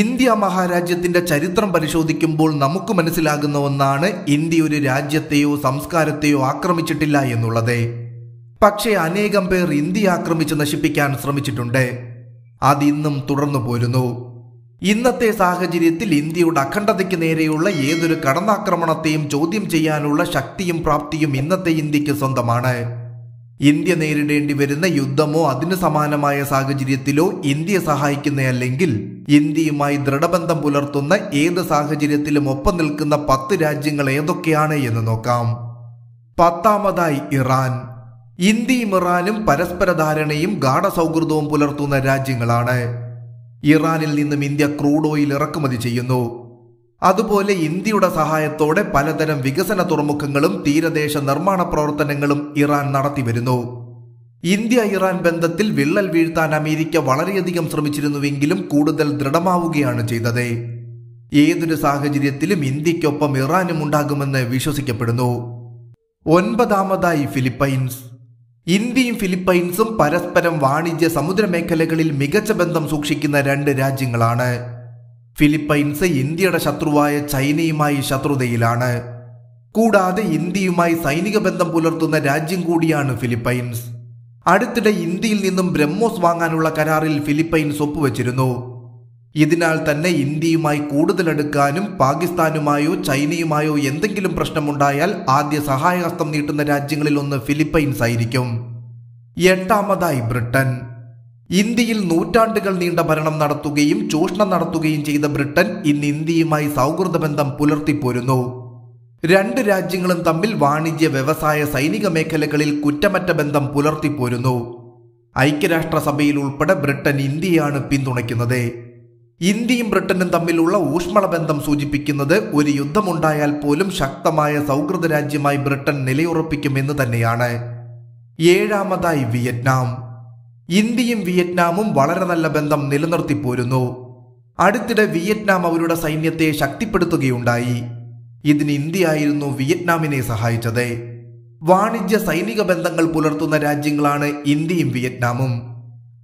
India മഹാരാജ്യത്തിന്റെ ചരിത്രം പരിശോധിക്കുമ്പോൾ നമുക്ക് മനസ്സിലാകുന്ന ഒന്നാണ് ഇന്ത്യ ഒരു രാജ്യത്തെയോ സംസ്കാരത്തെയോ ആക്രമിച്ചിട്ടില്ല എന്നുള്ളത് പക്ഷേ അനേകം പേർ ഇന്ത്യ ആക്രമിച്ച് നശിപ്പിക്കാൻ ശ്രമിച്ചിട്ടുണ്ട് അതിന്നും തുടർന്നു പോരുന്നു ഇന്നത്തെ സാഹചര്യത്തിൽ ഇന്ത്യയുടെ അഖണ്ഡതയ്ക്ക് നേരെയുള്ള ഏതൊരു കടന്നാക്രമണത്തെയും ചോദ്യം ചെയ്യാനുള്ള ശക്തിയും പ്രാപ്തിയും ഇന്നത്തെ ഇന്ത്യക്ക് സ്വന്തമാണ് ഇന്ത്യ നേരിടേണ്ടി വരുന്ന യുദ്ധമോ അതിന് സമാനമായ സാഹചര്യത്തിലോ ഇന്ത്യയെ സഹായിക്കുന്ന അല്ലെങ്കിൽ ഇന്ത്യയുമായി ദൃഢബന്ധം പുലർത്തുന്ന ഏത് സാഹചര്യത്തിലും ഒപ്പം നിൽക്കുന്ന പത്ത് രാജ്യങ്ങൾ ഏതൊക്കെയാണ് എന്ന് നോക്കാം പത്താമതായി ഇറാൻ ഇന്ത്യയും ഇറാനും പരസ്പര ധാരണയും ഗാഠ സൗഹൃദവും പുലർത്തുന്ന രാജ്യങ്ങളാണ് ഇറാനിൽ നിന്നും ഇന്ത്യ ക്രൂഡ് ഓയിൽ ഇറക്കുമതി ചെയ്യുന്നു അതുപോലെ ഇന്ത്യയുടെ സഹായത്തോടെ പലതരം വികസന തുറമുഖങ്ങളും തീരദേശ നിർമ്മാണ പ്രവർത്തനങ്ങളും ഇറാൻ നടത്തിവരുന്നു ഇന്ത്യ ഇറാൻ ബന്ധത്തിൽ വിള്ളൽ വീഴ്ത്താൻ അമേരിക്ക വളരെയധികം ശ്രമിച്ചിരുന്നുവെങ്കിലും കൂടുതൽ ദൃഢമാവുകയാണ് ചെയ്തത് ഏതൊരു സാഹചര്യത്തിലും ഇന്ത്യക്കൊപ്പം ഇറാനും ഉണ്ടാകുമെന്ന് വിശ്വസിക്കപ്പെടുന്നു ഒൻപതാമതായി ഫിലിപ്പൈൻസ് ഇന്ത്യയും ഫിലിപ്പൈൻസും പരസ്പരം വാണിജ്യ സമുദ്രമേഖലകളിൽ മികച്ച ബന്ധം സൂക്ഷിക്കുന്ന രണ്ട് രാജ്യങ്ങളാണ് ഫിലിപ്പൈൻസ് ഇന്ത്യയുടെ ശത്രുവായ ചൈനയുമായി ശത്രുതയിലാണ് കൂടാതെ ഇന്ത്യയുമായി സൈനിക ബന്ധം പുലർത്തുന്ന രാജ്യം കൂടിയാണ് ഫിലിപ്പൈൻസ് അടുത്തിടെ ഇന്ത്യയിൽ നിന്നും ബ്രഹ്മോസ് വാങ്ങാനുള്ള കരാറിൽ ഫിലിപ്പൈൻസ് ഒപ്പുവെച്ചിരുന്നു ഇതിനാൽ തന്നെ ഇന്ത്യയുമായി കൂടുതലെടുക്കാനും പാകിസ്ഥാനുമായോ ചൈനയുമായോ എന്തെങ്കിലും പ്രശ്നമുണ്ടായാൽ ആദ്യ സഹായഹസ്തം നീട്ടുന്ന രാജ്യങ്ങളിൽ ഒന്ന് ഫിലിപ്പൈൻസ് ആയിരിക്കും എട്ടാമതായി ബ്രിട്ടൻ ഇന്ത്യയിൽ നൂറ്റാണ്ടുകൾ നീണ്ട ഭരണം നടത്തുകയും ചൂഷണം നടത്തുകയും ചെയ്ത ബ്രിട്ടൻ ഇന്ന് ഇന്ത്യയുമായി സൗഹൃദ ബന്ധം പുലർത്തിപ്പോരുന്നു രണ്ട് രാജ്യങ്ങളും തമ്മിൽ വാണിജ്യ വ്യവസായ സൈനിക മേഖലകളിൽ കുറ്റമറ്റ ബന്ധം പുലർത്തിപ്പോരുന്നു ഐക്യരാഷ്ട്രസഭയിൽ ഉൾപ്പെടെ ബ്രിട്ടൻ ഇന്ത്യയാണ് പിന്തുണയ്ക്കുന്നത് ഇന്ത്യയും ബ്രിട്ടനും തമ്മിലുള്ള ഊഷ്മള ബന്ധം സൂചിപ്പിക്കുന്നത് ഒരു യുദ്ധമുണ്ടായാൽ പോലും ശക്തമായ സൗഹൃദ രാജ്യമായി ബ്രിട്ടൻ നിലയുറപ്പിക്കുമെന്ന് തന്നെയാണ് ഏഴാമതായി വിയറ്റ്നാം ഇന്ത്യയും വിയറ്റ്നാമും വളരെ നല്ല ബന്ധം നിലനിർത്തിപ്പോരുന്നു അടുത്തിടെ വിയറ്റ്നാം അവരുടെ സൈന്യത്തെ ശക്തിപ്പെടുത്തുകയുണ്ടായി ഇതിന് ഇന്ത്യയായിരുന്നു വിയറ്റ്നാമിനെ സഹായിച്ചത് വാണിജ്യ സൈനിക ബന്ധങ്ങൾ പുലർത്തുന്ന രാജ്യങ്ങളാണ് ഇന്ത്യയും വിയറ്റ്നാമും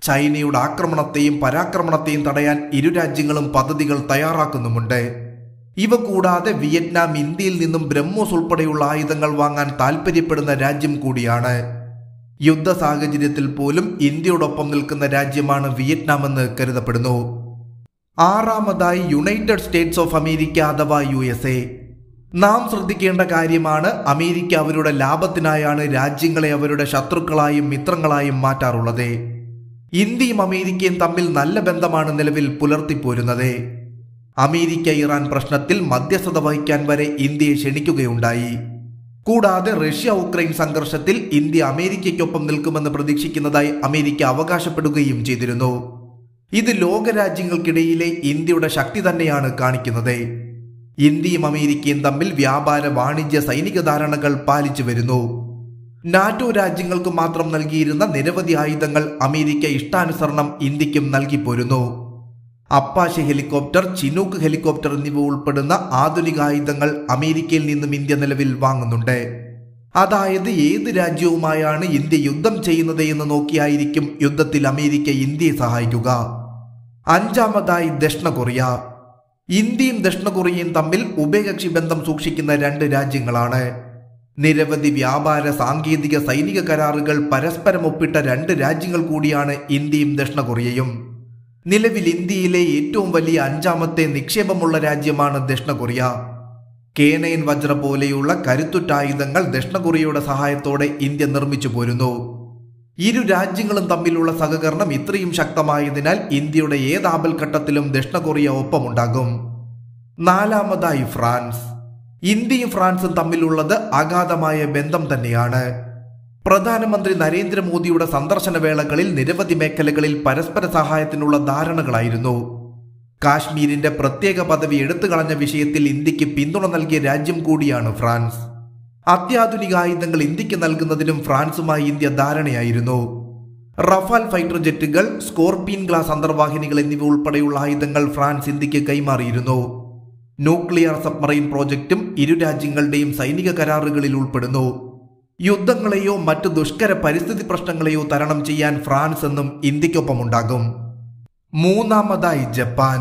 ചൈനയുടെ ആക്രമണത്തെയും പരാക്രമണത്തെയും തടയാൻ ഇരു രാജ്യങ്ങളും പദ്ധതികൾ തയ്യാറാക്കുന്നുമുണ്ട് ഇവ കൂടാതെ വിയറ്റ്നാം ഇന്ത്യയിൽ നിന്നും ബ്രഹ്മോസ് ഉൾപ്പെടെയുള്ള ആയുധങ്ങൾ വാങ്ങാൻ താൽപ്പര്യപ്പെടുന്ന രാജ്യം കൂടിയാണ് യുദ്ധ സാഹചര്യത്തിൽ പോലും ഇന്ത്യയോടൊപ്പം നിൽക്കുന്ന രാജ്യമാണ് വിയറ്റ്നാം എന്ന് കരുതപ്പെടുന്നു ആറാമതായി യുണൈറ്റഡ് സ്റ്റേറ്റ്സ് ഓഫ് അമേരിക്ക അഥവാ യു എസ് എ നാം ശ്രദ്ധിക്കേണ്ട കാര്യമാണ് അമേരിക്ക അവരുടെ ലാഭത്തിനായാണ് രാജ്യങ്ങളെ അവരുടെ ശത്രുക്കളായും മിത്രങ്ങളായും മാറ്റാറുള്ളത് ഇന്ത്യയും അമേരിക്കയും തമ്മിൽ നല്ല ബന്ധമാണ് നിലവിൽ പുലർത്തിപ്പോരുന്നത് അമേരിക്ക ഇറാൻ പ്രശ്നത്തിൽ മധ്യസ്ഥത വഹിക്കാൻ വരെ ഇന്ത്യയെ ക്ഷണിക്കുകയുണ്ടായി കൂടാതെ റഷ്യ ഉക്രൈൻ സംഘർഷത്തിൽ ഇന്ത്യ അമേരിക്കയ്ക്കൊപ്പം നിൽക്കുമെന്ന് പ്രതീക്ഷിക്കുന്നതായി അമേരിക്ക അവകാശപ്പെടുകയും ചെയ്തിരുന്നു ഇത് ലോകരാജ്യങ്ങൾക്കിടയിലെ ഇന്ത്യയുടെ ശക്തി തന്നെയാണ് കാണിക്കുന്നത് ഇന്ത്യയും അമേരിക്കയും തമ്മിൽ വ്യാപാര വാണിജ്യ സൈനിക ധാരണകൾ പാലിച്ചു വരുന്നു നാറ്റോ രാജ്യങ്ങൾക്ക് മാത്രം നൽകിയിരുന്ന നിരവധി ആയുധങ്ങൾ അമേരിക്ക ഇഷ്ടാനുസരണം ഇന്ത്യക്കും നൽകിപ്പോരുന്നു അപ്പാഷെ ഹെലികോപ്റ്റർ ചിനൂക്ക് ഹെലികോപ്റ്റർ എന്നിവ ഉൾപ്പെടുന്ന ആധുനിക ആയുധങ്ങൾ അമേരിക്കയിൽ നിന്നും ഇന്ത്യ നിലവിൽ വാങ്ങുന്നുണ്ട് അതായത് ഏത് രാജ്യവുമായാണ് ഇന്ത്യ യുദ്ധം ചെയ്യുന്നത് എന്ന് നോക്കിയായിരിക്കും യുദ്ധത്തിൽ അമേരിക്ക ഇന്ത്യയെ സഹായിക്കുക അഞ്ചാമതായി ദക്ഷിണ കൊറിയ ഇന്ത്യയും ദക്ഷിണ കൊറിയയും തമ്മിൽ ഉഭയകക്ഷി ബന്ധം സൂക്ഷിക്കുന്ന രണ്ട് രാജ്യങ്ങളാണ് നിരവധി വ്യാപാര സാങ്കേതിക സൈനിക കരാറുകൾ പരസ്പരം ഒപ്പിട്ട രണ്ട് രാജ്യങ്ങൾ കൂടിയാണ് ഇന്ത്യയും ദക്ഷിണ കൊറിയയും നിലവിൽ ഇന്ത്യയിലെ ഏറ്റവും വലിയ അഞ്ചാമത്തെ നിക്ഷേപമുള്ള രാജ്യമാണ് ദക്ഷിണ കൊറിയ കേനയൻ വജ്ര പോലെയുള്ള കരുത്തുറ്റായുധങ്ങൾ ദക്ഷിണ കൊറിയയുടെ സഹായത്തോടെ ഇന്ത്യ നിർമ്മിച്ചു പോരുന്നു ഇരു രാജ്യങ്ങളും തമ്മിലുള്ള സഹകരണം ഇത്രയും ശക്തമായതിനാൽ ഇന്ത്യയുടെ ഏത് ആപൽഘട്ടത്തിലും ദക്ഷിണ കൊറിയ ഒപ്പമുണ്ടാകും നാലാമതായി ഫ്രാൻസ് ഇന്ത്യയും ഫ്രാൻസും തമ്മിലുള്ളത് അഗാധമായ ബന്ധം തന്നെയാണ് പ്രധാനമന്ത്രി നരേന്ദ്രമോദിയുടെ സന്ദർശന വേളകളിൽ നിരവധി മേഖലകളിൽ പരസ്പര സഹായത്തിനുള്ള ധാരണകളായിരുന്നു കാശ്മീരിന്റെ പ്രത്യേക പദവി എടുത്തുകളഞ്ഞ വിഷയത്തിൽ ഇന്ത്യക്ക് പിന്തുണ നൽകിയ രാജ്യം കൂടിയാണ് ഫ്രാൻസ് അത്യാധുനിക ആയുധങ്ങൾ ഇന്ത്യക്ക് നൽകുന്നതിലും ഫ്രാൻസുമായി ഇന്ത്യ ധാരണയായിരുന്നു റഫാൽ ഫൈറ്റർ ജെറ്റുകൾ സ്കോർപിയൻ ഗ്ലാസ് അന്തർവാഹിനികൾ എന്നിവ ഉൾപ്പെടെയുള്ള ആയുധങ്ങൾ ഫ്രാൻസ് ഇന്ത്യക്ക് കൈമാറിയിരുന്നു ന്യൂക്ലിയർ സബ്മറൈൻ പ്രോജക്റ്റും ഇരു രാജ്യങ്ങളുടെയും സൈനിക കരാറുകളിൽ ഉൾപ്പെടുന്നു യുദ്ധങ്ങളെയോ മറ്റു ദുഷ്കര പരിസ്ഥിതി പ്രശ്നങ്ങളെയോ തരണം ചെയ്യാൻ ഫ്രാൻസ് എന്നും ഇന്ത്യക്കൊപ്പമുണ്ടാകും മൂന്നാമതായി ജപ്പാൻ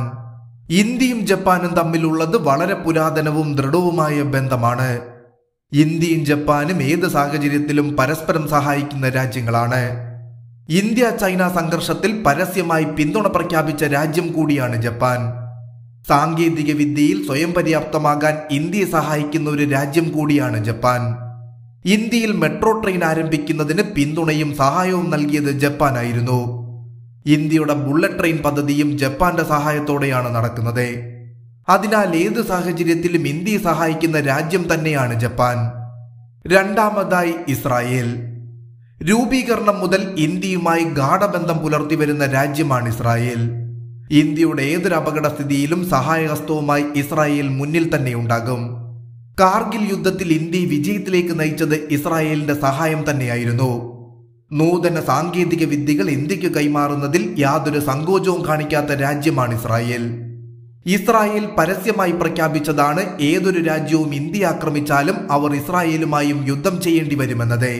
ഇന്ത്യയും ജപ്പാനും തമ്മിലുള്ളത് വളരെ പുരാതനവും ദൃഢവുമായ ബന്ധമാണ് ഇന്ത്യയും ജപ്പാനും ഏത് സാഹചര്യത്തിലും പരസ്പരം സഹായിക്കുന്ന രാജ്യങ്ങളാണ് ഇന്ത്യ ചൈന സംഘർഷത്തിൽ പരസ്യമായി പിന്തുണ പ്രഖ്യാപിച്ച രാജ്യം കൂടിയാണ് ജപ്പാൻ സാങ്കേതിക വിദ്യയിൽ സ്വയം പര്യാപ്തമാകാൻ ഇന്ത്യയെ സഹായിക്കുന്ന ഒരു രാജ്യം കൂടിയാണ് ജപ്പാൻ ഇന്ത്യയിൽ മെട്രോ ട്രെയിൻ ആരംഭിക്കുന്നതിന് പിന്തുണയും സഹായവും നൽകിയത് ജപ്പാനായിരുന്നു ഇന്ത്യയുടെ ബുള്ളറ്റ് ട്രെയിൻ പദ്ധതിയും ജപ്പാന്റെ സഹായത്തോടെയാണ് നടക്കുന്നത് അതിനാൽ ഏത് സാഹചര്യത്തിലും ഇന്ത്യയെ സഹായിക്കുന്ന രാജ്യം തന്നെയാണ് ജപ്പാൻ രണ്ടാമതായി ഇസ്രായേൽ രൂപീകരണം മുതൽ ഇന്ത്യയുമായി ഗാഠബന്ധം പുലർത്തി വരുന്ന രാജ്യമാണ് ഇസ്രായേൽ ഇന്ത്യയുടെ ഏതൊരു അപകടസ്ഥിതിയിലും സഹായഹസ്തവുമായി ഇസ്രായേൽ മുന്നിൽ തന്നെ ഉണ്ടാകും കാർഗിൽ യുദ്ധത്തിൽ ഇന്ത്യ വിജയത്തിലേക്ക് നയിച്ചത് ഇസ്രായേലിന്റെ സഹായം തന്നെയായിരുന്നു നൂതന സാങ്കേതിക വിദ്യകൾ ഇന്ത്യക്ക് കൈമാറുന്നതിൽ യാതൊരു സങ്കോചവും കാണിക്കാത്ത രാജ്യമാണ് ഇസ്രായേൽ ഇസ്രായേൽ പരസ്യമായി പ്രഖ്യാപിച്ചതാണ് ഏതൊരു രാജ്യവും ഇന്ത്യ ആക്രമിച്ചാലും അവർ ഇസ്രായേലുമായും യുദ്ധം ചെയ്യേണ്ടി വരുമെന്നത്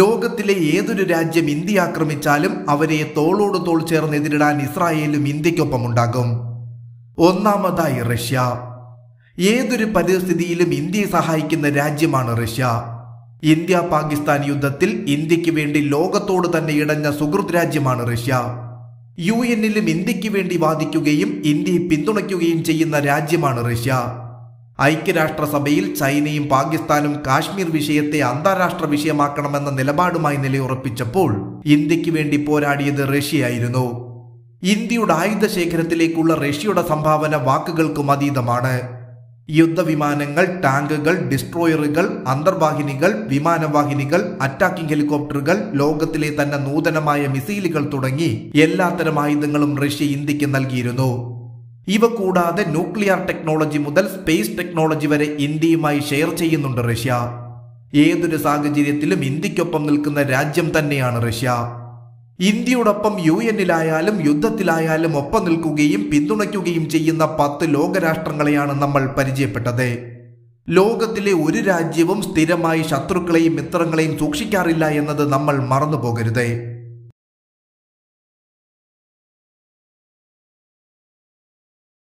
ലോകത്തിലെ ഏതൊരു രാജ്യം ഇന്ത്യ ആക്രമിച്ചാലും അവരെ തോളോട് തോൾ ചേർന്ന് എതിരിടാൻ ഇസ്രായേലും ഇന്ത്യക്കൊപ്പമുണ്ടാകും ഒന്നാമതായി റഷ്യ ഏതൊരു പരിസ്ഥിതിയിലും ഇന്ത്യയെ സഹായിക്കുന്ന രാജ്യമാണ് റഷ്യ ഇന്ത്യ പാകിസ്ഥാൻ യുദ്ധത്തിൽ ഇന്ത്യക്ക് വേണ്ടി ലോകത്തോട് തന്നെ ഇടഞ്ഞ സുഹൃത് രാജ്യമാണ് റഷ്യ യു എന്നിലും ഇന്ത്യക്ക് വേണ്ടി വാദിക്കുകയും ഇന്ത്യയെ പിന്തുണയ്ക്കുകയും ചെയ്യുന്ന രാജ്യമാണ് റഷ്യ ഐക്യരാഷ്ട്രസഭയിൽ ചൈനയും പാകിസ്ഥാനും കാശ്മീർ വിഷയത്തെ അന്താരാഷ്ട്ര വിഷയമാക്കണമെന്ന നിലപാടുമായി നിലയുറപ്പിച്ചപ്പോൾ ഇന്ത്യക്ക് വേണ്ടി പോരാടിയത് റഷ്യയായിരുന്നു ഇന്ത്യയുടെ ആയുധ ശേഖരത്തിലേക്കുള്ള റഷ്യയുടെ സംഭാവന വാക്കുകൾക്കും അതീതമാണ് യുദ്ധവിമാനങ്ങൾ ടാങ്കുകൾ ഡിസ്ട്രോയറുകൾ അന്തർവാഹിനികൾ വിമാനവാഹിനികൾ അറ്റാക്കിംഗ് ഹെലികോപ്റ്ററുകൾ ലോകത്തിലെ തന്നെ നൂതനമായ മിസൈലുകൾ തുടങ്ങി എല്ലാത്തരം ആയുധങ്ങളും റഷ്യ ഇന്ത്യക്ക് നൽകിയിരുന്നു ഇവ കൂടാതെ ന്യൂക്ലിയർ ടെക്നോളജി മുതൽ സ്പേസ് ടെക്നോളജി വരെ ഇന്ത്യയുമായി ഷെയർ ചെയ്യുന്നുണ്ട് റഷ്യ ഏതൊരു സാഹചര്യത്തിലും ഇന്ത്യക്കൊപ്പം നിൽക്കുന്ന രാജ്യം തന്നെയാണ് റഷ്യ ഇന്ത്യയോടൊപ്പം യു എന്നിലായാലും യുദ്ധത്തിലായാലും ഒപ്പം നിൽക്കുകയും പിന്തുണയ്ക്കുകയും ചെയ്യുന്ന പത്ത് ലോകരാഷ്ട്രങ്ങളെയാണ് നമ്മൾ പരിചയപ്പെട്ടത് ലോകത്തിലെ ഒരു രാജ്യവും സ്ഥിരമായി ശത്രുക്കളെയും മിത്രങ്ങളെയും സൂക്ഷിക്കാറില്ല എന്നത് നമ്മൾ മറന്നു